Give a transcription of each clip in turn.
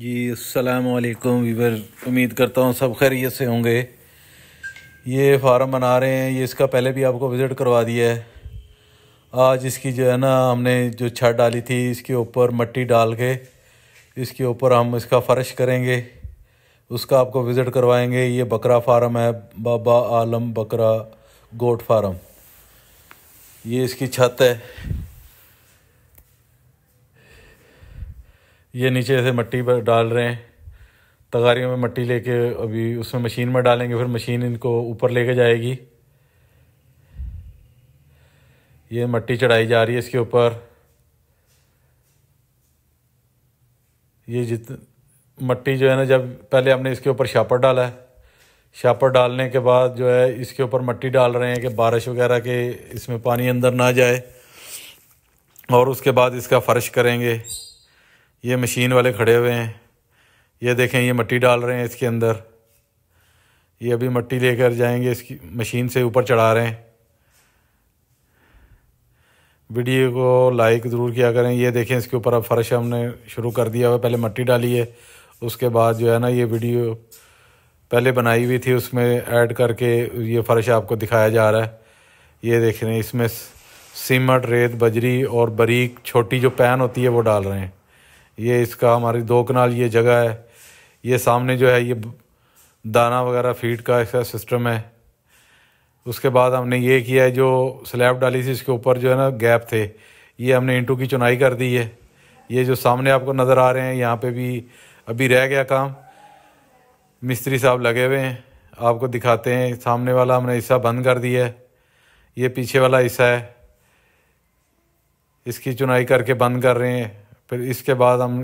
जी वालेकुम वीवर उम्मीद करता हूँ सब खैरियत से होंगे ये फार्म बना रहे हैं ये इसका पहले भी आपको विज़िट करवा दिया है आज इसकी जो है ना हमने जो छत डाली थी इसके ऊपर मट्टी डाल के इसके ऊपर हम इसका फ़र्श करेंगे उसका आपको विज़िट करवाएंगे ये बकरा फार्म है बाबा आलम बकरा गोट फार्म ये इसकी छत है ये नीचे से मट्टी पर डाल रहे हैं तगारियों में मिट्टी लेके अभी उसमें मशीन में डालेंगे फिर मशीन इनको ऊपर लेके जाएगी ये मट्टी चढ़ाई जा रही है इसके ऊपर ये जित मिट्टी जो है ना जब पहले हमने इसके ऊपर छापर डाला है छापर डालने के बाद जो है इसके ऊपर मट्टी डाल रहे हैं कि बारिश वगैरह के इसमें पानी अंदर ना जाए और उसके बाद इसका फ़र्श करेंगे ये मशीन वाले खड़े हुए हैं ये देखें ये मट्टी डाल रहे हैं इसके अंदर ये अभी मट्टी लेकर जाएंगे इसकी मशीन से ऊपर चढ़ा रहे हैं वीडियो को लाइक ज़रूर किया करें ये देखें इसके ऊपर अब फर्श हमने शुरू कर दिया हुआ पहले मट्टी डाली है उसके बाद जो है ना ये वीडियो पहले बनाई हुई थी उसमें ऐड करके ये फर्श आपको दिखाया जा रहा है ये देख रहे हैं इसमें सीमट रेत बजरी और बरीक छोटी जो पैन होती है वो डाल रहे हैं ये इसका हमारी दो कनाल ये जगह है ये सामने जो है ये दाना वगैरह फीड का इसका सिस्टम है उसके बाद हमने ये किया है जो स्लैब डाली थी इसके ऊपर जो है ना गैप थे ये हमने इंटू की चुनाई कर दी है ये जो सामने आपको नज़र आ रहे हैं यहाँ पे भी अभी रह गया काम मिस्त्री साहब लगे हुए हैं आपको दिखाते हैं सामने वाला हमने हिस्सा बंद कर दिया है ये पीछे वाला हिस्सा है इसकी चुनाई करके बंद कर रहे हैं फिर इसके बाद हम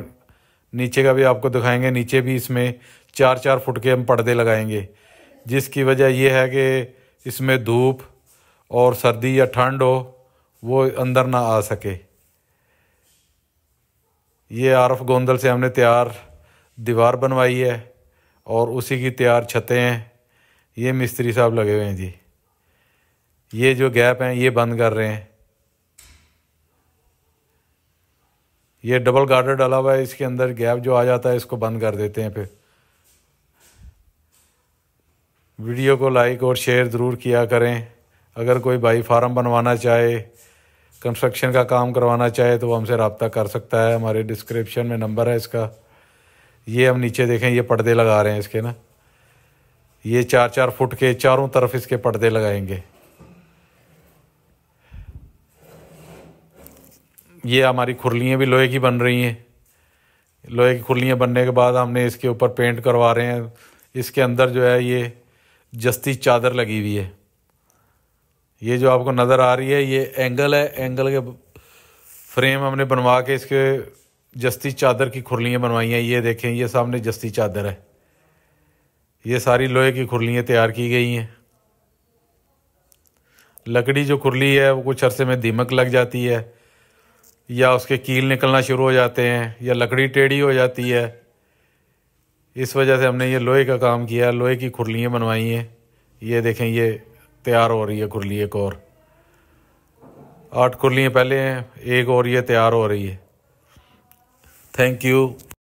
नीचे का भी आपको दिखाएंगे नीचे भी इसमें चार चार फुट के हम पर्दे लगाएंगे जिसकी वजह यह है कि इसमें धूप और सर्दी या ठंड हो वो अंदर ना आ सके ये आरफ गोंदल से हमने तैयार दीवार बनवाई है और उसी की तैयार छतें हैं ये मिस्त्री साहब लगे हुए हैं जी ये जो गैप हैं ये बंद कर रहे हैं ये डबल गार्डर डाला हुआ है इसके अंदर गैप जो आ जाता है इसको बंद कर देते हैं फिर वीडियो को लाइक और शेयर ज़रूर किया करें अगर कोई भाई फार्म बनवाना चाहे कंस्ट्रक्शन का काम करवाना चाहे तो वो हमसे रबता कर सकता है हमारे डिस्क्रिप्शन में नंबर है इसका ये हम नीचे देखें ये पर्दे लगा रहे हैं इसके ना ये चार चार फुट के चारों तरफ इसके पर्दे लगाएंगे ये हमारी खुरलियाँ भी लोहे की बन रही हैं लोहे की खुरलियाँ बनने के बाद हमने इसके ऊपर पेंट करवा रहे हैं इसके अंदर जो है ये जस्ती चादर लगी हुई है ये जो आपको नज़र आ रही है ये एंगल है एंगल के फ्रेम हमने बनवा के इसके जस्ती चादर की खुरलियाँ बनवाई हैं ये देखें ये सामने जस्ती चादर है ये सारी लोहे की खुरलियाँ तैयार की गई हैं लकड़ी जो खुरली है वो कुछ अरसे में दीमक लग जाती है या उसके कील निकलना शुरू हो जाते हैं या लकड़ी टेढ़ी हो जाती है इस वजह से हमने ये लोहे का काम किया लोहे की खुरलियाँ बनवाई हैं ये देखें ये तैयार हो रही है खुरली एक और आठ खुरलियाँ पहले हैं एक और ये तैयार हो रही है थैंक यू